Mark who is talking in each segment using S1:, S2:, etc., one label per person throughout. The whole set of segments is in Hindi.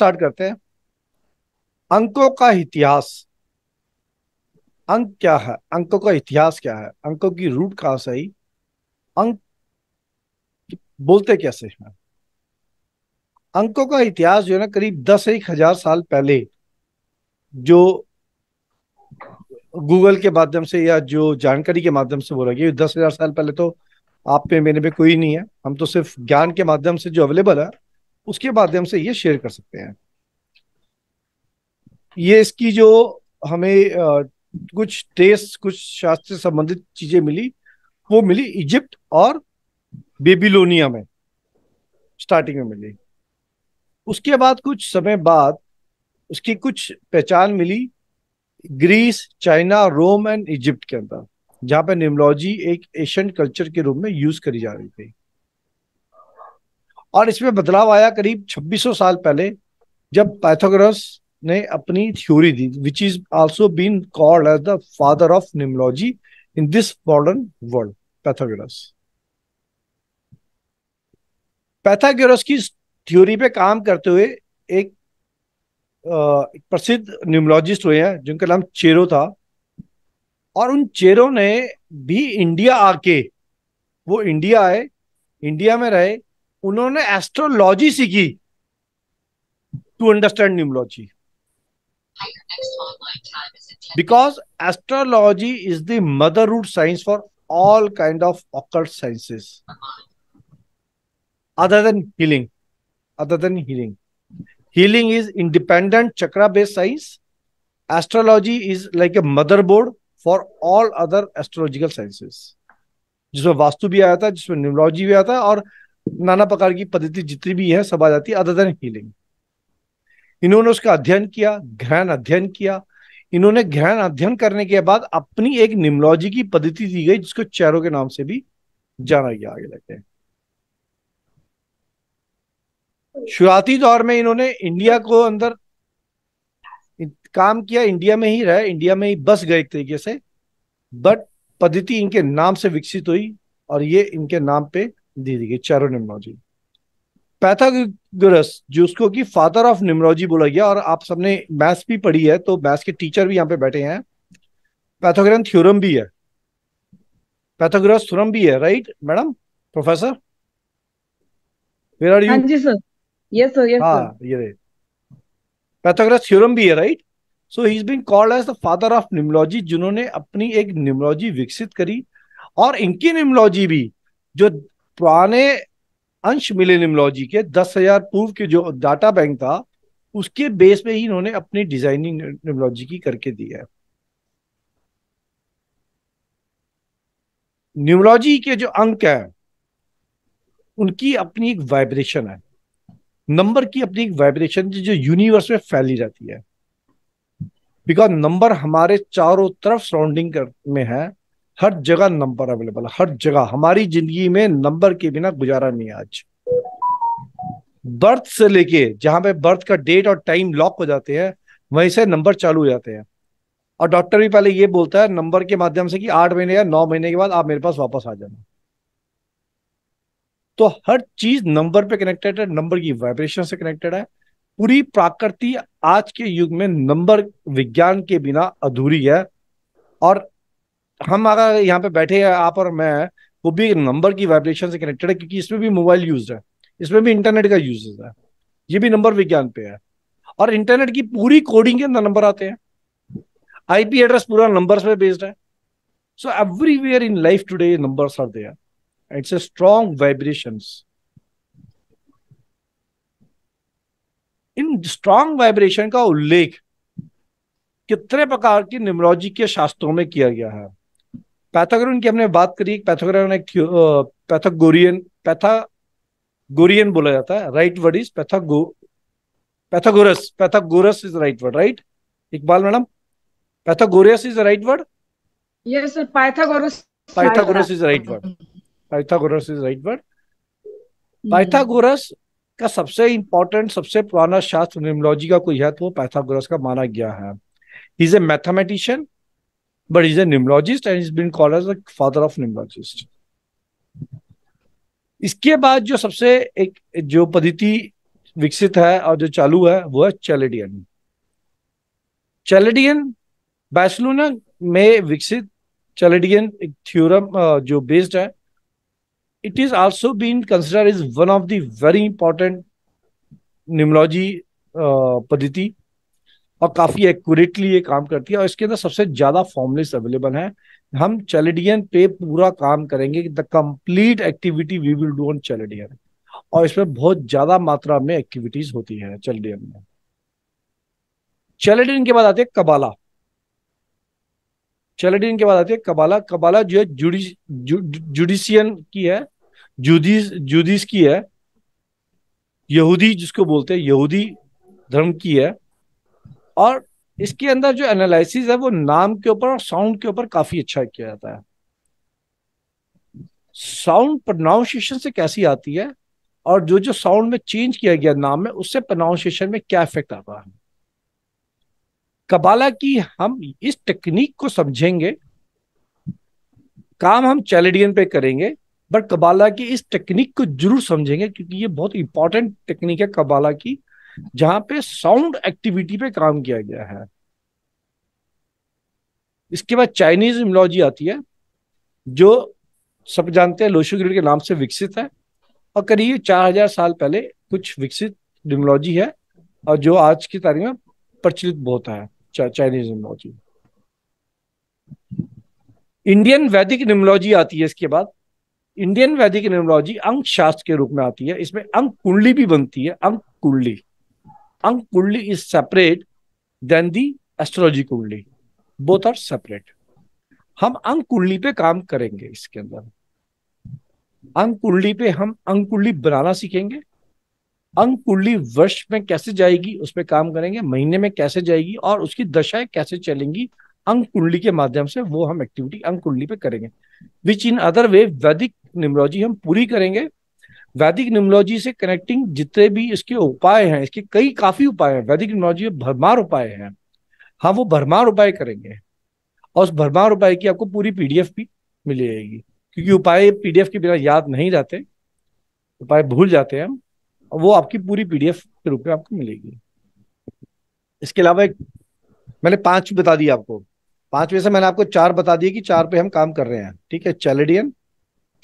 S1: स्टार्ट करते हैं अंकों का इतिहास अंक क्या है अंकों का इतिहास क्या है अंकों की रूट से सही अंक बोलते कैसे हैं अंकों का इतिहास जो है ना करीब दस एक हजार साल पहले जो गूगल के माध्यम से या जो जानकारी के माध्यम से बोला गया दस हजार साल पहले तो आप पे मेरे पे कोई नहीं है हम तो सिर्फ ज्ञान के माध्यम से जो अवेलेबल है उसके माध्यम से ये शेयर कर सकते हैं ये इसकी जो हमें कुछ टेस्ट कुछ शास्त्र संबंधित चीजें मिली वो मिली इजिप्ट और बेबीलोनिया में स्टार्टिंग में मिली उसके बाद कुछ समय बाद उसकी कुछ पहचान मिली Greece China Rome and Egypt के अंदर जहां पर निमोलॉजी एक एशियन कल्चर के रूप में यूज करी जा रही थी और इसमें बदलाव आया करीब 2600 साल पहले जब पाइथागोरस ने अपनी थ्योरी दी which is also been called as the father of numerology in this modern world Pythagoras Pythagoras की थ्योरी पे काम करते हुए एक प्रसिद्ध न्यूमोलॉजिस्ट हुए हैं जिनका नाम चेरो था और उन चेरो ने भी इंडिया आके वो इंडिया आए इंडिया में रहे उन्होंने एस्ट्रोलॉजी सीखी to understand numerology because astrology is the mother root science for all kind of occult sciences other than healing other than healing healing is independent chakra based science astrology is like a mother board for all other astrological sciences जिसमें वास्तु भी आया था जिसमें न्यूमोलॉजी भी आया था और नाना प्रकार की पद्धति जितनी भी है सब आ जाती है अदर देन हीलिंग इन्होंने उसका अध्ययन किया ज्ञान अध्ययन किया इन्होंने ज्ञान अध्ययन करने के बाद अपनी एक निमोलॉजी की पद्धति दी गई जिसको चेहरों के नाम से भी जाना गया आगे लगते हैं शुरुआती दौर में इन्होंने इंडिया को अंदर काम किया इंडिया में ही रहे इंडिया में ही बस गए एक तरीके से बट पद्धति इनके नाम से विकसित हुई और ये इनके नाम पे दी दी गई चारों निम्नोजी पैथागोरस जिसको कि फादर ऑफ निम्रोजी बोला गया और आप सबने मैथ्स भी पढ़ी है तो मैथ्स के टीचर भी यहाँ पे बैठे हैं पैथोग्रेन थ्योरम भी है पैथागोरस थ्योरम भी है right madam professor where are you जी सर यस सर हाँ ये रे पैथागोरस थ्योरम भी है right so he is been called as the father of numerology जिन्होंने अपनी एक निम्नोलॉजी विकसित करी और इनकी निम्नोलॉजी भी जो पुराने अंश मिलेनिमोलॉजी के दस हजार पूर्व के जो डाटा बैंक था उसके बेस पे ही इन्होंने अपनी डिजाइनिंग न्यूमोलॉजी की करके दी है न्यूमोलॉजी के जो अंक है उनकी अपनी एक वाइब्रेशन है नंबर की अपनी एक वाइब्रेशन जो यूनिवर्स में फैली रहती है बिकॉज नंबर हमारे चारों तरफ सराउंडिंग में है हर जगह नंबर अवेलेबल हर जगह हमारी जिंदगी में नंबर के बिना गुजारा नहीं आज बर्थ से लेके जहां पे बर्थ का डेट और टाइम लॉक हो जाते हैं वहीं से नंबर चालू हो जाते हैं और डॉक्टर भी पहले ये बोलता है नंबर के माध्यम से कि आठ महीने या नौ महीने के बाद आप मेरे पास वापस आ जाना तो हर चीज नंबर पे कनेक्टेड है नंबर की वाइब्रेशन से कनेक्टेड है पूरी प्राकृति आज के युग में नंबर विज्ञान के बिना अधूरी है और हम अगर यहाँ पे बैठे हैं आप और मैं वो भी नंबर की वाइब्रेशन से कनेक्टेड है क्योंकि इसमें भी मोबाइल यूज है इसमें भी इंटरनेट का यूज है ये भी नंबर विज्ञान पे है और इंटरनेट की पूरी कोडिंग के अंदर नंबर आते हैं आईपी एड्रेस पूरा नंबर पे बेस्ड है so everywhere in life today number are there it's a strong vibration in strong vibration का उल्लेख कितने प्रकार की निमरोजी के शास्त्रों में किया गया है पैथागोरियन की हमने बात करी पैथागोरन एक पैथागोरियन पैथागोरियन बोला जाता है राइट वर्ड इज पैथागो Pythagoras Pythagoras is right word right Iqbal madam Pythagorius is right word yes sir pythagoras pythagoras is right word pythagoras is right word pythagoras का सबसे इंपॉर्टेंट सबसे पुराना शास्त्र न्यूमोलॉजी का कोई है तो वो पैथागोरस का माना गया है is a mathematician but he's a neurologist and he's been called as the father of neurologist इसके बाद जो सबसे एक जो पद्धति विकसित है और जो चालू है वो है चैलेडियन चैलेडियन बैसलोना में विकसित चैलेडियन एक थ्योरम जो बेस्ड है it is also been consider is one of the very important numerology पद्धति और काफी एक्यूरेटली ये काम करती है और इसके अंदर सबसे ज्यादा फॉर्मुलेस अवेलेबल है हम चेलेडियन पे पूरा काम करेंगे the complete activity we will do on Chaldean और इसमें बहुत ज्यादा मात्रा में एक्टिविटीज होती है चेलेडियन में चेलेडियन के बाद आते हैं कबाला चेलेडियन के बाद आती है कबाला कबाला जो है जुडिस जु, की है जुदिस जुदिस की है यहूदी जिसको बोलते हैं यहूदी धर्म की है और इसके अंदर जो एनालिसिस है वो नाम के ऊपर और साउंड के ऊपर काफी अच्छा किया जाता है साउंड प्रोनाउंसिएशन से कैसी आती है और जो जो साउंड में चेंज किया गया नाम में उससे प्रोनाउंसिएशन में क्या इफेक्ट आता है कबाला की हम इस टेक्निक को समझेंगे काम हम चैलेडियन पे करेंगे बट कबाला की इस टेक्निक को जरूर समझेंगे क्योंकि ये बहुत इंपॉर्टेंट टेक्निक है कबाला की जहां पे साउंड एक्टिविटी पे काम किया गया है इसके बाद चाइनीज इम्लॉजी आती है जो सब जानते हैं लोशु ग्रिड के नाम से विकसित है और करीब चार हजार साल पहले कुछ विकसित डिमोलॉजी है और जो आज की तारीख में प्रचलित बहुत है चा, चाइनीज निमोलॉजी इंडियन वैदिक निमोलॉजी आती है इसके बाद इंडियन वैदिक निमोलॉजी अंक शास्त्र के रूप में आती है इसमें अंक कुंडली भी बनती है अंक कुंडली Ang Kundli is separate than the astrology Kundli. Both are separate. हम अंग कुंडली पे काम करेंगे इसके अंदर अंग कुंडली पे हम अंग कुंडली बनाना सीखेंगे अंग कुंडली वर्ष में कैसे जाएगी उस पर काम करेंगे महीने में कैसे जाएगी और उसकी दशाएं कैसे चलेंगी अंग कुंडली के माध्यम से वो हम एक्टिविटी अंग कुंडली पे करेंगे विच इन अदर वे वैदिक निमोलॉजी हम पूरी करेंगे वैदिक निमोलॉजी से कनेक्टिंग जितने भी इसके उपाय हैं इसके कई काफी उपाय हैं वैदिक निमोलॉजी में भरमार उपाय हैं हम हाँ, वो भरमार उपाय करेंगे और उस भरमार उपाय की आपको पूरी पीडीएफ भी मिल जाएगी क्योंकि उपाय पीडीएफ के बिना याद नहीं रहते उपाय भूल जाते हैं हम वो आपकी पूरी पीडीएफ के रूप में आपको मिलेगी इसके अलावा एक मैंने पांच बता दी आपको पांच में से मैंने आपको चार बता दिए कि चार पे हम काम कर रहे हैं ठीक है Chaldean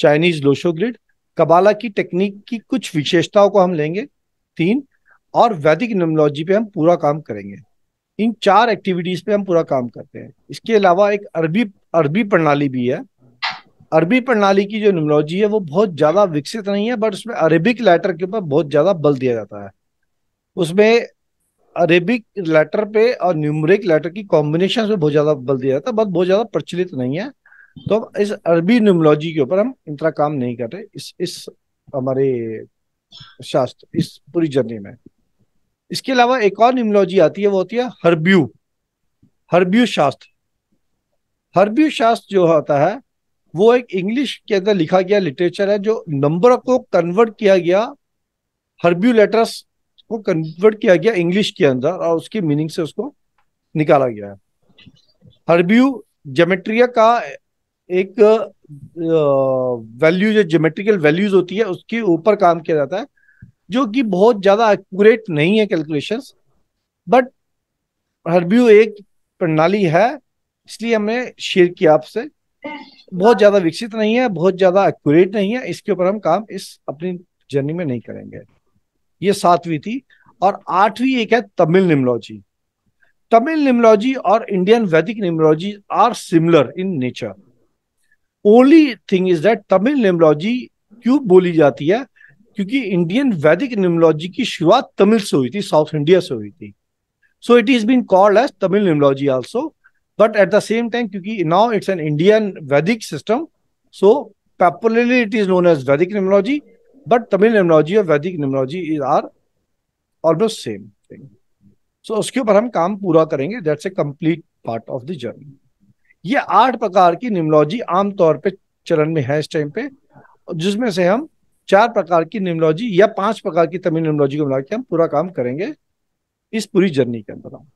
S1: Chinese lo shu grid kabbalah की टेक्निक की कुछ विशेषताओं को हम लेंगे तीन और वैदिक नमोलॉजी पे हम पूरा काम करेंगे इन चार एक्टिविटीज पे हम पूरा काम करते हैं इसके अलावा एक अरबी अरबी प्रणाली भी है अरबी प्रणाली की जो नमोलॉजी है वो बहुत ज्यादा विकसित नहीं है बट उसमें अरेबिक लेटर के ऊपर बहुत ज्यादा बल दिया जाता है उसमें अरेबिक लेटर पे और न्यूमरिक लेटर की कॉम्बिनेशन पे बहुत ज्यादा बल दिया जाता है बट बहुत ज्यादा प्रचलित नहीं है तो हम इस अरबी न्यूमोलॉजी के ऊपर हम इतना काम नहीं कर रहे इस इस हमारे शास्त्र इस पूरी जर्नी में इसके अलावा एक और न्यूमोलॉजी आती है वो होती है हरब्यू हरब्यू शास्त्र हरब्यू शास्त्र जो होता है वो एक इंग्लिश के अंदर लिखा गया लिटरेचर है जो नंबर को कन्वर्ट किया गया हरब्यू लेटर्स को कन्वर्ट किया गया इंग्लिश के अंदर और उसकी मीनिंग से उसको निकाला गया है हरब्यू जोमेट्रिया का एक वैल्यू जो जोमेट्रिकल वैल्यूज होती है उसके ऊपर काम किया जाता है जो कि बहुत ज्यादा एक्यूरेट नहीं है कैलकुलेशन बट हरब्यू एक प्रणाली है इसलिए हमने शेयर किया आपसे बहुत ज्यादा विकसित नहीं है बहुत ज्यादा एक्यूरेट नहीं है इसके ऊपर हम काम इस अपनी जर्नी में नहीं करेंगे ये सातवीं थी और आठवीं एक है तमिल निमोलॉजी तमिल निमोलॉजी और Indian Vedic numerology are similar in nature only thing is that Tamil numerology क्यों बोली जाती है क्योंकि इंडियन वैदिक न्यूमोलॉजी की शुरुआत तमिल से हुई थी साउथ इंडिया से हुई थी so it is been called as Tamil numerology also but at the same time क्योंकि now it's an Indian Vedic system so popularly it is known as Vedic numerology but Tamil numerology और Vedic numerology is are almost same thing so उसके ऊपर हम काम पूरा करेंगे that's a complete part of the journey ये आठ प्रकार की निमोलॉजी आमतौर पे चलन में है इस टाइम पे जिसमें से हम चार प्रकार की निमोलॉजी या पांच प्रकार की तमिल निमोलॉजी को मिला के हम पूरा काम करेंगे इस पूरी जर्नी के अंदर हम